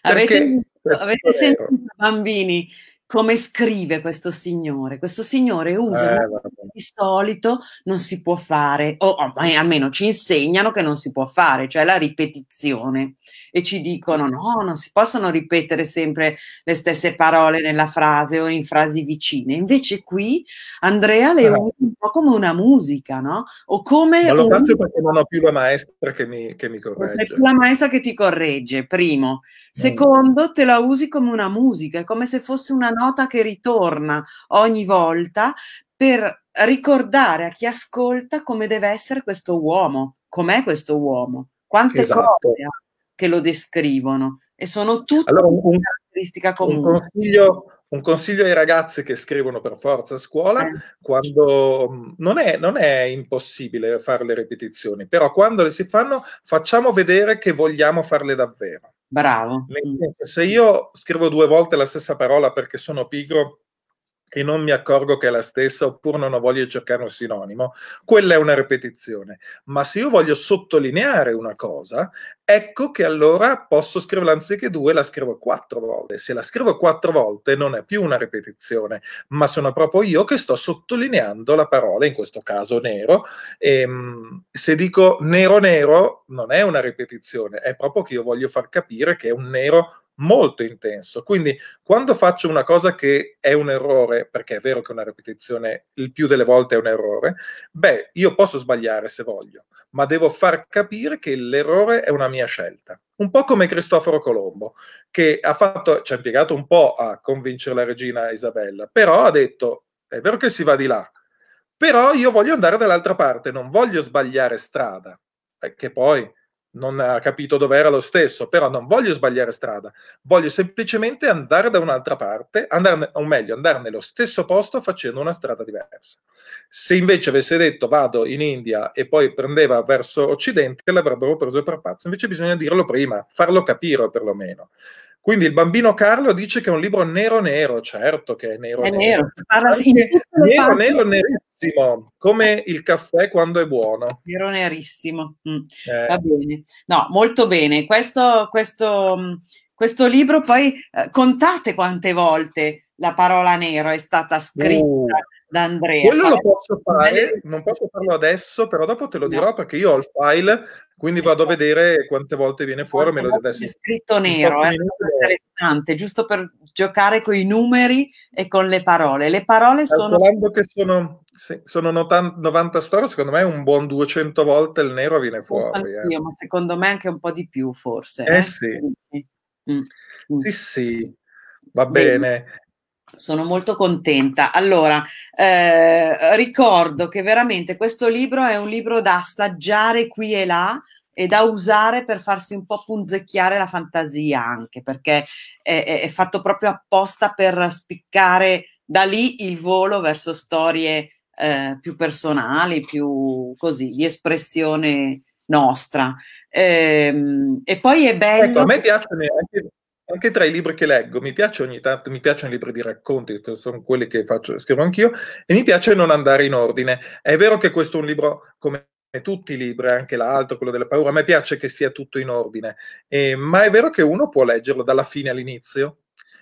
S1: Avete,
S2: avete sentito, bambini, come scrive questo signore. Questo signore usa eh, di solito non si può fare, o, o almeno ci insegnano che non si può fare, cioè la ripetizione. E ci dicono: no, non si possono ripetere sempre le stesse parole nella frase o in frasi vicine. Invece, qui Andrea le eh. usa un po' come una musica, no? O come. Ma lo faccio perché non ho più la maestra che mi, che mi corregge. La maestra che ti corregge, primo. Mm. Secondo, te la usi come una musica, è come se fosse una nota che ritorna ogni volta per ricordare a chi ascolta come deve essere questo uomo, com'è questo uomo, quante esatto. cose che lo descrivono e sono tutte allora, un, caratteristica comune. Un consiglio, un consiglio ai ragazzi che
S1: scrivono per forza a scuola, eh. quando mm, non è, non è, impossibile fare le ripetizioni, però quando le si fanno facciamo vedere che vogliamo farle davvero. Bravo. Mm. Se io scrivo due volte la stessa parola perché sono pigro e non mi accorgo che è la stessa oppure non ho voglia di cercare un sinonimo, quella è una ripetizione. Ma se io voglio sottolineare una cosa, ecco che allora posso scriverla anziché due, la scrivo quattro volte. Se la scrivo quattro volte non è più una ripetizione, ma sono proprio io che sto sottolineando la parola, in questo caso nero. E, ehm, se dico nero nero non è una ripetizione, è proprio che io voglio far capire che è un nero molto intenso. Quindi quando faccio una cosa che è un errore, perché è vero che una ripetizione il più delle volte è un errore, beh, io posso sbagliare se voglio, ma devo far capire che l'errore è una mia scelta. Un po' come Cristoforo Colombo, che ha fatto, ci ha impiegato un po' a convincere la regina Isabella, però ha detto, è vero che si va di là, però io voglio andare dall'altra parte, non voglio sbagliare strada, eh, che poi non ha capito dove era lo stesso, però non voglio sbagliare strada, voglio semplicemente andare da un'altra parte, andare, o meglio, andare nello stesso posto facendo una strada diversa. Se invece avesse detto vado in India e poi prendeva verso Occidente, l'avrebbero preso per pazzo, invece bisogna dirlo prima, farlo capire perlomeno. Quindi il bambino Carlo dice che è un libro nero nero, certo che è nero è nero. Nero, sì, nero, nero
S2: nerissimo, come il caffè quando è buono. Nero nerissimo, mm. eh. va bene. No, molto bene. Questo, questo, mm, questo libro poi eh, contate quante volte la parola nero è stata scritta. Uh da Andrea. Quello lo posso fare,
S1: non posso farlo adesso, però dopo te lo dirò no. perché io ho il file, quindi vado a ecco. vedere quante volte viene fuori. Me lo adesso. scritto
S2: nero, eh, interessante, giusto per giocare con i numeri e con le parole. Le parole sono... che sono, sì, sono 90 storie, secondo me un buon 200
S1: volte il nero viene fuori. Eh. ma
S2: secondo me anche un po' di più forse. Eh, eh? sì. Mm, mm. Sì, sì, va bene. bene. Sono molto contenta. Allora, eh, ricordo che veramente questo libro è un libro da assaggiare qui e là e da usare per farsi un po' punzecchiare la fantasia anche, perché è, è, è fatto proprio apposta per spiccare da lì il volo verso storie eh, più personali, più così, di espressione nostra. Ehm, e poi è bello... Ecco, a me piacciono
S1: anche anche tra i libri che leggo, mi piace ogni tanto, mi piacciono i libri di racconti, che sono quelli che faccio, scrivo anch'io, e mi piace non andare in ordine. È vero che questo è un libro come tutti i libri, anche l'altro, quello della paura, a me piace che sia tutto in ordine, eh, ma è vero che uno può leggerlo dalla fine all'inizio,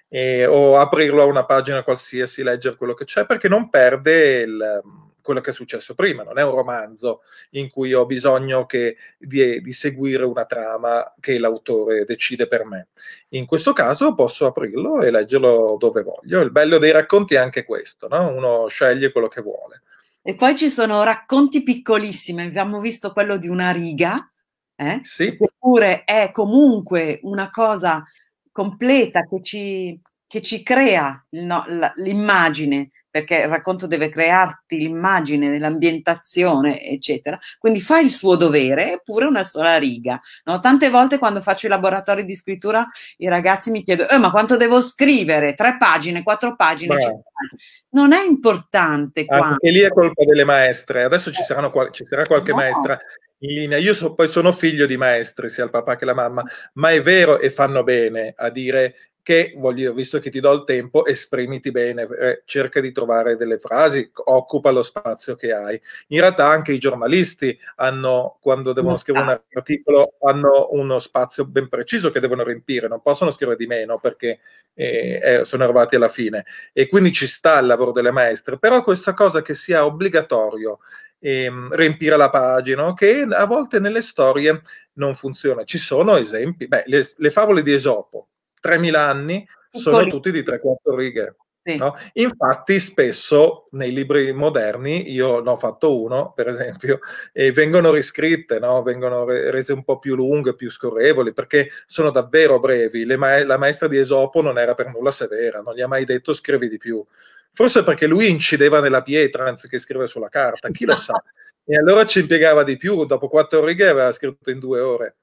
S1: eh, o aprirlo a una pagina qualsiasi, leggere quello che c'è, perché non perde il quello che è successo prima, non è un romanzo in cui ho bisogno che, di, di, seguire una trama che l'autore decide per me. In questo caso posso aprirlo e leggerlo dove voglio. Il bello dei racconti è anche questo, no? uno sceglie quello che vuole.
S2: E poi ci sono racconti piccolissimi, abbiamo visto quello di una riga, eh? sì. oppure è comunque una cosa completa che ci, che ci crea no, l'immagine perché il racconto deve crearti l'immagine, l'ambientazione, eccetera. Quindi fa il suo dovere, eppure una sola riga. No? Tante volte quando faccio i laboratori di scrittura i ragazzi mi chiedono, eh, ma quanto devo scrivere? Tre pagine, quattro pagine, cinque Non è importante quanto. E
S1: lì è colpa delle maestre. Adesso ci, eh. qual- ci sarà qualche no. maestra in linea. Io so, poi sono figlio di maestri, sia il papà che la mamma, ma è vero e fanno bene a dire che voglio, visto che ti do il tempo, esprimiti bene, eh, cerca di trovare delle frasi, occupa lo spazio che hai. In realtà anche i giornalisti hanno, quando devono scrivere un articolo, hanno uno spazio ben preciso che devono riempire, non possono scrivere di meno perché eh, eh, sono arrivati alla fine. E quindi ci sta il lavoro delle maestre, però questa cosa che sia obbligatorio Ehm, riempire la pagina, che a volte nelle storie non funziona. Ci sono esempi, beh, le, le favole di Esopo, 3.000 anni, sono Piccoli. tutti di 3-4 righe. Sì. No? Infatti, spesso nei libri moderni, io ne ho fatto uno, per esempio, e vengono riscritte, no? vengono rese un po' più lunghe, più scorrevoli, perché sono davvero brevi. Ma- la maestra di Esopo non era per nulla severa, non gli ha mai detto scrivi di più. Forse perché lui incideva nella pietra anziché scrivere sulla carta, chi lo sa. E allora ci impiegava di più, dopo quattro righe aveva scritto in due ore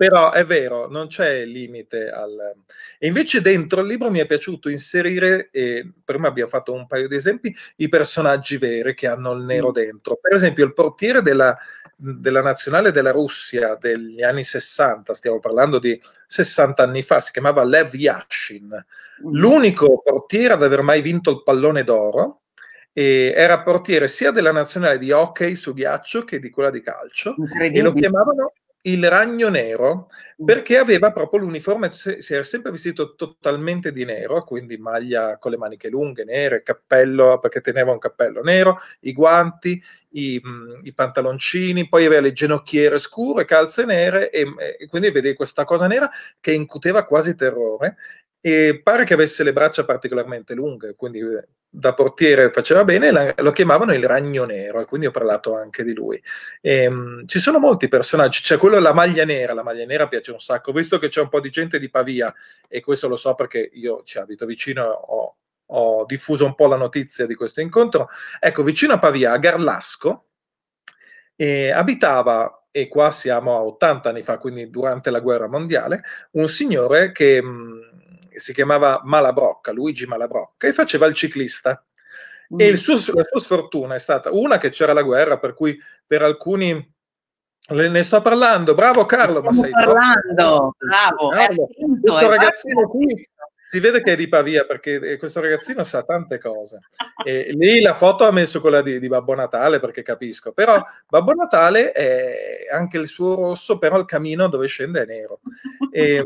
S1: però è vero, non c'è limite al... E invece dentro il libro mi è piaciuto inserire, e prima abbiamo fatto un paio di esempi, i personaggi veri che hanno il nero mm. dentro. Per esempio il portiere della, della nazionale della Russia degli anni 60, stiamo parlando di 60 anni fa, si chiamava Lev Yashin, mm. l'unico portiere ad aver mai vinto il pallone d'oro, era portiere sia della nazionale di hockey su ghiaccio che di quella di calcio, e lo chiamavano il ragno nero mm. perché aveva proprio l'uniforme, si era sempre vestito totalmente di nero, quindi maglia con le maniche lunghe, nere, cappello, perché teneva un cappello nero, i guanti, i, mm, i pantaloncini, poi aveva le ginocchiere scure, calze nere e, e quindi vedevi questa cosa nera che incuteva quasi terrore e pare che avesse le braccia particolarmente lunghe, quindi da portiere faceva bene, la, lo chiamavano il ragno nero, e quindi ho parlato anche di lui. E, um, ci sono molti personaggi, c'è quello della maglia nera, la maglia nera piace un sacco, visto che c'è un po' di gente di Pavia, e questo lo so perché io ci abito vicino, ho, ho diffuso un po' la notizia di questo incontro. Ecco, vicino a Pavia, a Garlasco, eh, abitava e qua siamo a 80 anni fa, quindi durante la guerra mondiale, un signore che mh, si chiamava Malabrocca, Luigi Malabrocca, e faceva il ciclista. Mm. E suo, la sua sfortuna è stata una che c'era la guerra, per cui per alcuni ne sto parlando, bravo Carlo, ma sei parlando, troppo... bravo, Carlo,
S2: questo ragazzino
S1: qui si vede che è di Pavia perché eh, questo ragazzino sa tante cose. E lì la foto ha messo quella di, di, Babbo Natale perché capisco, però Babbo Natale è anche il suo rosso, però il camino dove scende è nero. E, ehm,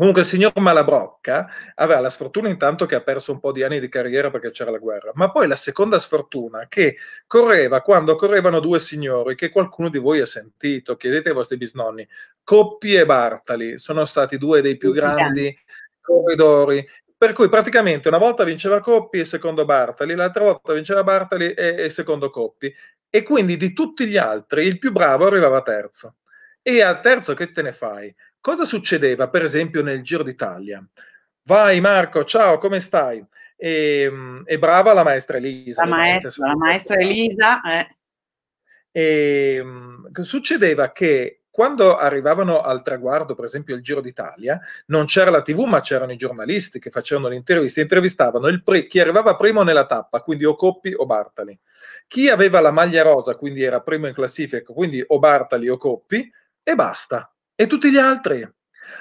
S1: Comunque il signor Malabrocca aveva la sfortuna intanto che ha perso un po' di anni di carriera perché c'era la guerra, ma poi la seconda sfortuna che correva quando correvano due signori che qualcuno di voi ha sentito, chiedete ai vostri bisnonni, Coppi e Bartali sono stati due dei più grandi corridori per cui praticamente una volta vinceva Coppi e secondo Bartali, l'altra volta vinceva Bartali e, e, secondo Coppi. E quindi di tutti gli altri il più bravo arrivava terzo. E al terzo che te ne fai? Cosa succedeva, per esempio, nel Giro d'Italia? Vai Marco, ciao, come stai? E, ehm, e brava la maestra Elisa. La maestra, la maestra Elisa. Eh. Ehm, e, succedeva che quando arrivavano al traguardo, per esempio il Giro d'Italia, non c'era la TV, ma c'erano i giornalisti che facevano le interviste, intervistavano pre- chi arrivava primo nella tappa, quindi o Coppi o Bartali. Chi aveva la maglia rosa, quindi era primo in classifica, quindi o Bartali o Coppi, e basta e tutti gli altri.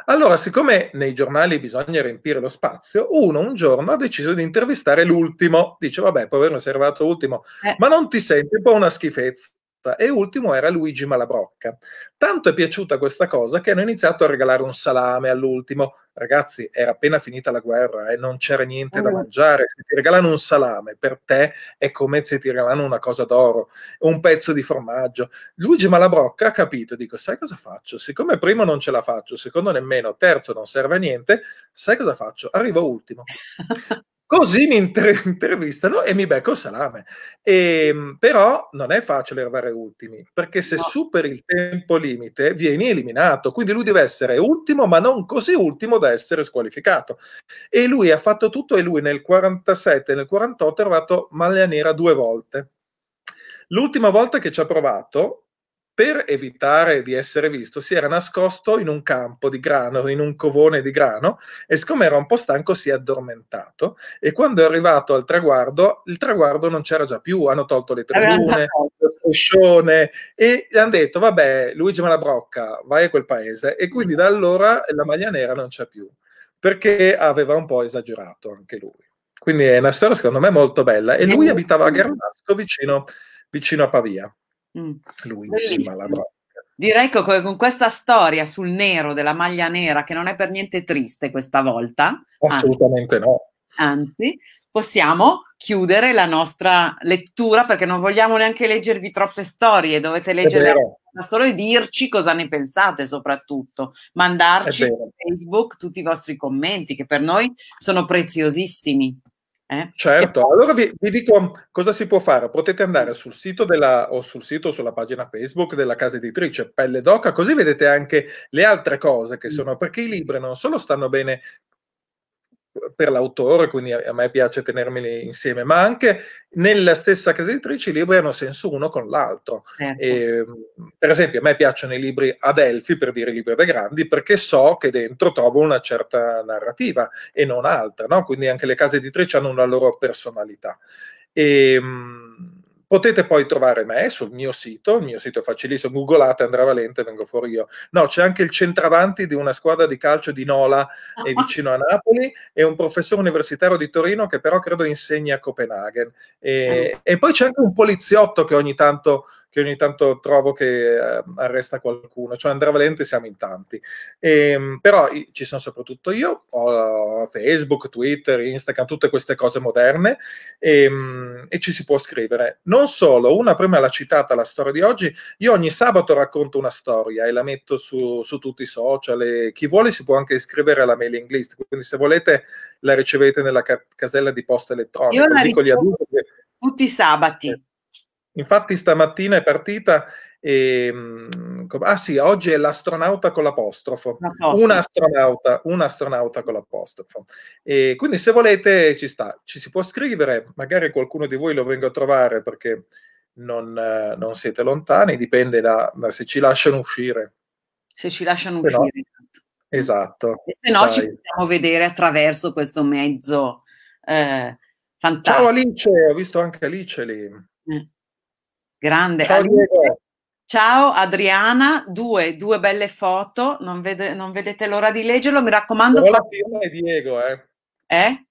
S1: Allora, siccome nei giornali bisogna riempire lo spazio, uno un giorno ha deciso di intervistare l'ultimo. Dice, vabbè, può sei arrivato l'ultimo, eh. ma non ti senti un po' una schifezza e ultimo era Luigi Malabrocca. Tanto è piaciuta questa cosa che hanno iniziato a regalare un salame all'ultimo. Ragazzi, era appena finita la guerra e eh, non c'era niente da mangiare. Se ti regalano un salame per te è come se ti regalano una cosa d'oro, un pezzo di formaggio. Luigi Malabrocca ha capito, dico, sai cosa faccio? Siccome primo non ce la faccio, secondo nemmeno, terzo non serve a niente, sai cosa faccio? Arrivo ultimo. Così mi inter- intervistano e mi becco salame. E, ehm, però non è facile arrivare ultimi, perché se no. superi il tempo limite vieni eliminato. Quindi lui deve essere ultimo, ma non così ultimo da essere squalificato. E lui ha fatto tutto e lui nel 47 e nel 48 è arrivato maglia nera due volte. L'ultima volta che ci ha provato per evitare di essere visto, si era nascosto in un campo di grano, in un covone di grano, e siccome era un po' stanco si è addormentato. E quando è arrivato al traguardo, il traguardo non c'era già più, hanno tolto le tribune, il striscione, e hanno detto, vabbè, Luigi Malabrocca, vai a quel paese. E quindi da allora la maglia nera non c'è più, perché aveva un po' esagerato anche lui. Quindi è una storia secondo me molto bella. E lui eh, abitava a Garnasco, vicino, vicino a Pavia. Mm. Lui Bellissimo. prima
S2: la Direi che con questa storia sul nero della maglia nera, che non è per niente triste questa volta. Assolutamente anzi, no. Anzi, possiamo chiudere la nostra lettura perché non vogliamo neanche leggervi troppe storie, dovete leggere ma solo e dirci cosa ne pensate soprattutto, mandarci su Facebook tutti i vostri commenti che per noi sono preziosissimi. Eh? Certo, poi... allora vi, vi, dico cosa si può fare. Potete andare sul sito della, o sul sito, sulla
S1: pagina Facebook della casa editrice Pelle d'Oca, così vedete anche le altre cose che mm. sono, perché i libri non solo stanno bene per l'autore, quindi a, me piace tenermeli insieme, ma anche nella stessa casa editrice i libri hanno senso uno con l'altro. Certo. E, ehm, per esempio, a me piacciono i libri Adelfi, per dire i libri da grandi, perché so che dentro trovo una certa narrativa e non altra, no? quindi anche le case editrici hanno una loro personalità. E, ehm, mh, Potete poi trovare me sul mio sito, il mio sito è facilissimo, googlate Andrea Valente, vengo fuori io. No, c'è anche il centravanti di una squadra di calcio di Nola è vicino a Napoli e un professore universitario di Torino che però credo insegni a Copenaghen. E, ah. e poi c'è anche un poliziotto che ogni tanto che ogni tanto trovo che eh, arresta qualcuno, cioè Andrea Valente siamo in tanti. E, ehm, però ci sono soprattutto io, ho Facebook, Twitter, Instagram, tutte queste cose moderne e, ehm, e ci si può scrivere. Non solo, una prima l'ha citata la storia di oggi, io ogni sabato racconto una storia e la metto su, su tutti i social e chi vuole si può anche iscrivere alla mailing list, quindi se volete la ricevete nella ca- casella di posta elettronica. Io la ricevo tutti i sabati. Eh. Infatti stamattina è partita e, mm, ah sì, oggi è l'astronauta con l'apostrofo, un astronauta, un astronauta con l'apostrofo. E quindi se volete ci sta, ci si può scrivere, magari qualcuno di voi lo venga a trovare perché non, eh, non siete lontani, dipende da, da, se ci lasciano uscire.
S2: Se ci lasciano se uscire. No. Esatto. esatto. E se no Dai. ci possiamo vedere attraverso questo mezzo eh, fantastico. Ciao Alice, ho visto anche Alice lì. Mm. Grande. Ciao, Ciao Adriana, due, due, belle foto, non, vede, non vedete l'ora di leggerlo, mi raccomando. Però la
S1: firma è Diego, eh.
S2: eh?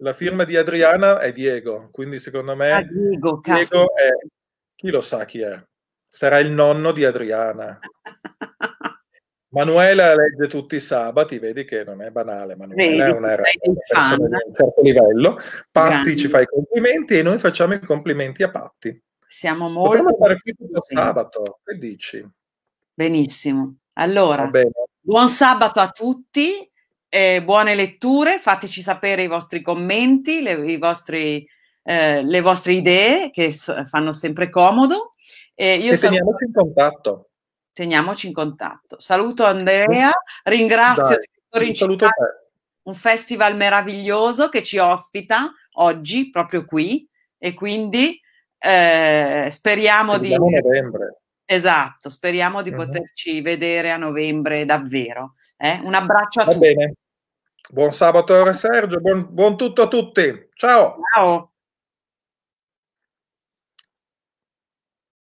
S2: La firma di Adriana
S1: è Diego, quindi secondo me ah, Diego, Diego è, chi lo sa chi è? Sarà il nonno di Adriana. Manuela legge tutti i sabati, vedi che non è banale, Manuela vedi, è una, una di un certo livello. Patti ci fa i complimenti e noi facciamo i complimenti a Patti siamo molto... Dobbiamo fare qui tutto
S2: sabato, che dici? Benissimo. Allora, buon sabato a tutti, eh, buone letture, fateci sapere i vostri commenti, le, i vostri, eh, le vostre idee che fanno sempre comodo. Eh, e teniamoci in contatto. Teniamoci in contatto. Saluto Andrea, ringrazio Dai, saluto un festival meraviglioso che ci ospita oggi proprio qui e quindi eh, speriamo di... Novembre. Esatto, speriamo di mm-hmm. poterci vedere a novembre davvero. Eh? Un abbraccio a Va tutti. Bene.
S1: Buon sabato Sergio, buon, buon tutto a tutti. Ciao. Ciao.